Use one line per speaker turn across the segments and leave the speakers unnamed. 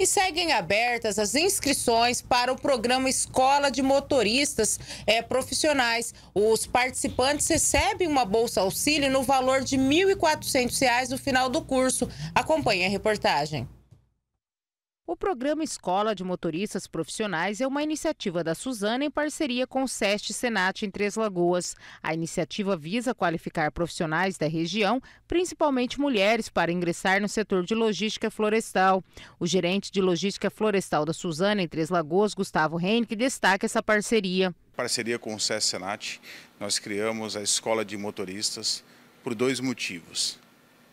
E seguem abertas as inscrições para o programa Escola de Motoristas é, Profissionais. Os participantes recebem uma bolsa auxílio no valor de R$ 1.400 no final do curso. Acompanhe a reportagem. O programa Escola de Motoristas Profissionais é uma iniciativa da Suzana em parceria com o SEST Senat em Três Lagoas. A iniciativa visa qualificar profissionais da região, principalmente mulheres, para ingressar no setor de logística florestal. O gerente de logística florestal da Suzana em Três Lagoas, Gustavo Henrique, destaca essa parceria.
Parceria com o SEST Senat, nós criamos a Escola de Motoristas por dois motivos.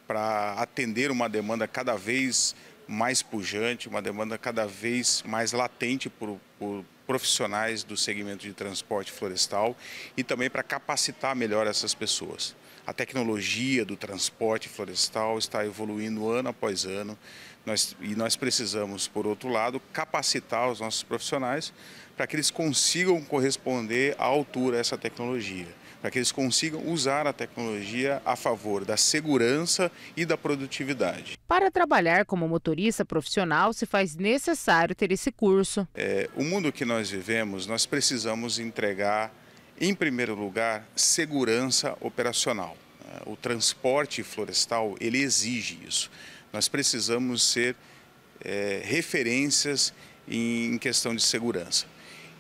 Para atender uma demanda cada vez mais mais pujante, uma demanda cada vez mais latente por, por profissionais do segmento de transporte florestal e também para capacitar melhor essas pessoas. A tecnologia do transporte florestal está evoluindo ano após ano nós, e nós precisamos, por outro lado, capacitar os nossos profissionais para que eles consigam corresponder à altura a essa tecnologia para que eles consigam usar a tecnologia a favor da segurança e da produtividade.
Para trabalhar como motorista profissional, se faz necessário ter esse curso.
É, o mundo que nós vivemos, nós precisamos entregar, em primeiro lugar, segurança operacional. É, o transporte florestal, ele exige isso. Nós precisamos ser é, referências em questão de segurança.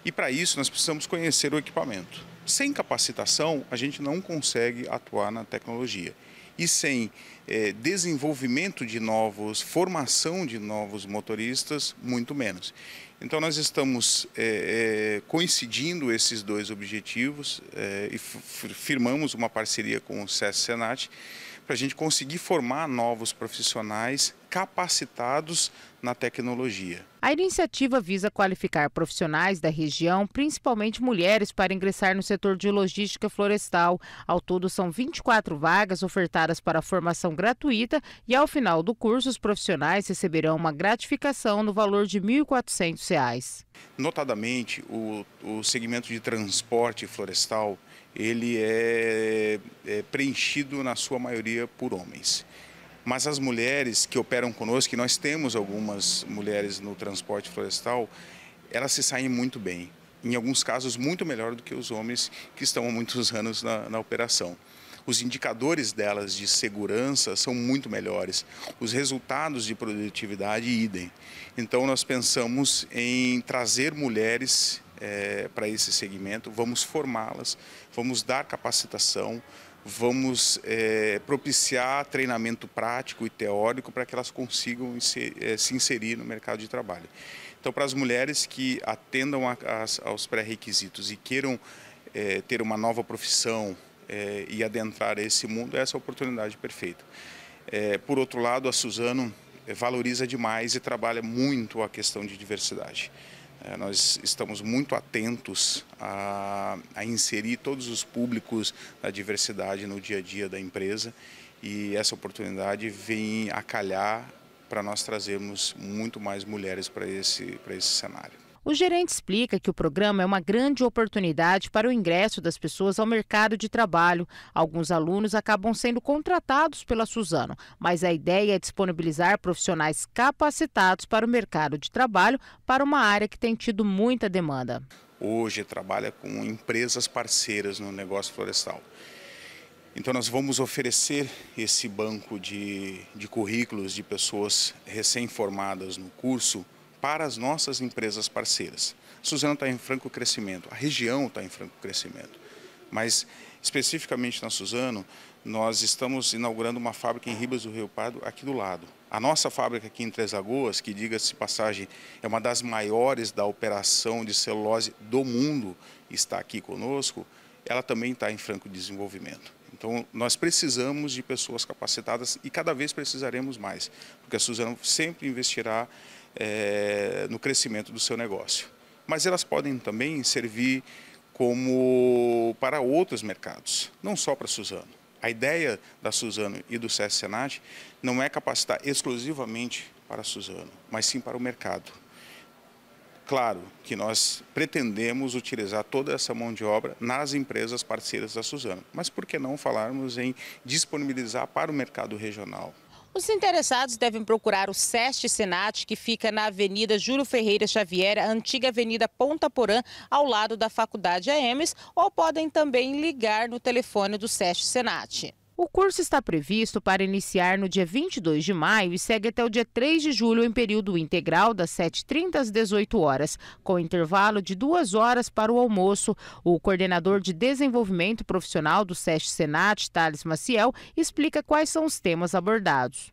E para isso nós precisamos conhecer o equipamento. Sem capacitação, a gente não consegue atuar na tecnologia. E sem é, desenvolvimento de novos, formação de novos motoristas, muito menos. Então, nós estamos é, é, coincidindo esses dois objetivos e firmamos uma parceria com o SES Senat para a gente conseguir formar novos profissionais capacitados na tecnologia.
A iniciativa visa qualificar profissionais da região, principalmente mulheres, para ingressar no setor de logística florestal. Ao todo, são 24 vagas ofertadas para formação gratuita e, ao final do curso, os profissionais receberão uma gratificação no valor de R$ 1.400.
Notadamente, o, o segmento de transporte florestal ele é, é preenchido, na sua maioria, por homens. Mas as mulheres que operam conosco, e nós temos algumas mulheres no transporte florestal, elas se saem muito bem. Em alguns casos, muito melhor do que os homens que estão há muitos anos na, na operação os indicadores delas de segurança são muito melhores, os resultados de produtividade idem. Então nós pensamos em trazer mulheres é, para esse segmento, vamos formá-las, vamos dar capacitação, vamos é, propiciar treinamento prático e teórico para que elas consigam se, é, se inserir no mercado de trabalho. Então, para as mulheres que atendam a, a, aos pré-requisitos e queiram é, ter uma nova profissão é, e adentrar esse mundo, é essa é a oportunidade perfeita. É, por outro lado, a Suzano valoriza demais e trabalha muito a questão de diversidade. É, nós estamos muito atentos a, a, inserir todos os públicos da diversidade no dia a dia da empresa e essa oportunidade vem a calhar para nós trazermos muito mais mulheres para esse, para esse cenário.
O gerente explica que o programa é uma grande oportunidade para o ingresso das pessoas ao mercado de trabalho. Alguns alunos acabam sendo contratados pela Suzano, mas a ideia é disponibilizar profissionais capacitados para o mercado de trabalho para uma área que tem tido muita demanda.
Hoje trabalha com empresas parceiras no negócio florestal. Então nós vamos oferecer esse banco de, de currículos de pessoas recém-formadas no curso para as nossas empresas parceiras. Suzano está em franco crescimento, a região está em franco crescimento, mas especificamente na Suzano, nós estamos inaugurando uma fábrica em Ribas do Rio Pardo, aqui do lado. A nossa fábrica aqui em Três Lagoas, que diga-se passagem, é uma das maiores da operação de celulose do mundo, está aqui conosco, ela também está em franco desenvolvimento. Então, nós precisamos de pessoas capacitadas e cada vez precisaremos mais, porque a Suzano sempre investirá é, no crescimento do seu negócio. Mas elas podem também servir como para outros mercados, não só para Suzano. A ideia da Suzano e do CS Senat não é capacitar exclusivamente para Suzano, mas sim para o mercado. Claro que nós pretendemos utilizar toda essa mão de obra nas empresas parceiras da Suzano, mas por que não falarmos em disponibilizar para o mercado regional,
os interessados devem procurar o SEST Senat, que fica na Avenida Júlio Ferreira Xavier, antiga Avenida Ponta Porã, ao lado da Faculdade AEMES, ou podem também ligar no telefone do SEST Senat. O curso está previsto para iniciar no dia 22 de maio e segue até o dia 3 de julho em período integral das 7h30 às 18 horas, com intervalo de duas horas para o almoço. O coordenador de desenvolvimento profissional do SESC Senat, Thales Maciel, explica
quais são os temas abordados.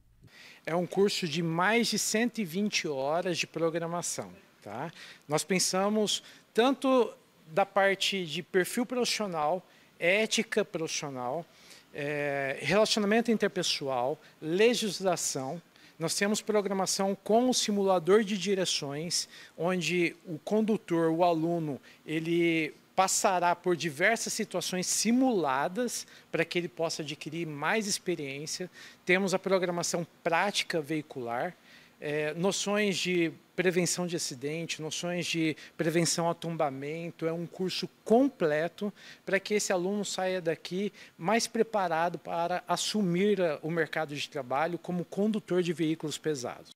É um curso de mais de 120 horas de programação. Tá? Nós pensamos tanto da parte de perfil profissional, ética profissional, é, relacionamento interpessoal, legislação. Nós temos programação com o simulador de direções, onde o condutor, o aluno, ele passará por diversas situações simuladas para que ele possa adquirir mais experiência. Temos a programação prática veicular, é, noções de prevenção de acidente, noções de prevenção a tombamento. É um curso completo para que esse aluno saia daqui mais preparado para assumir o mercado de trabalho como condutor de veículos pesados.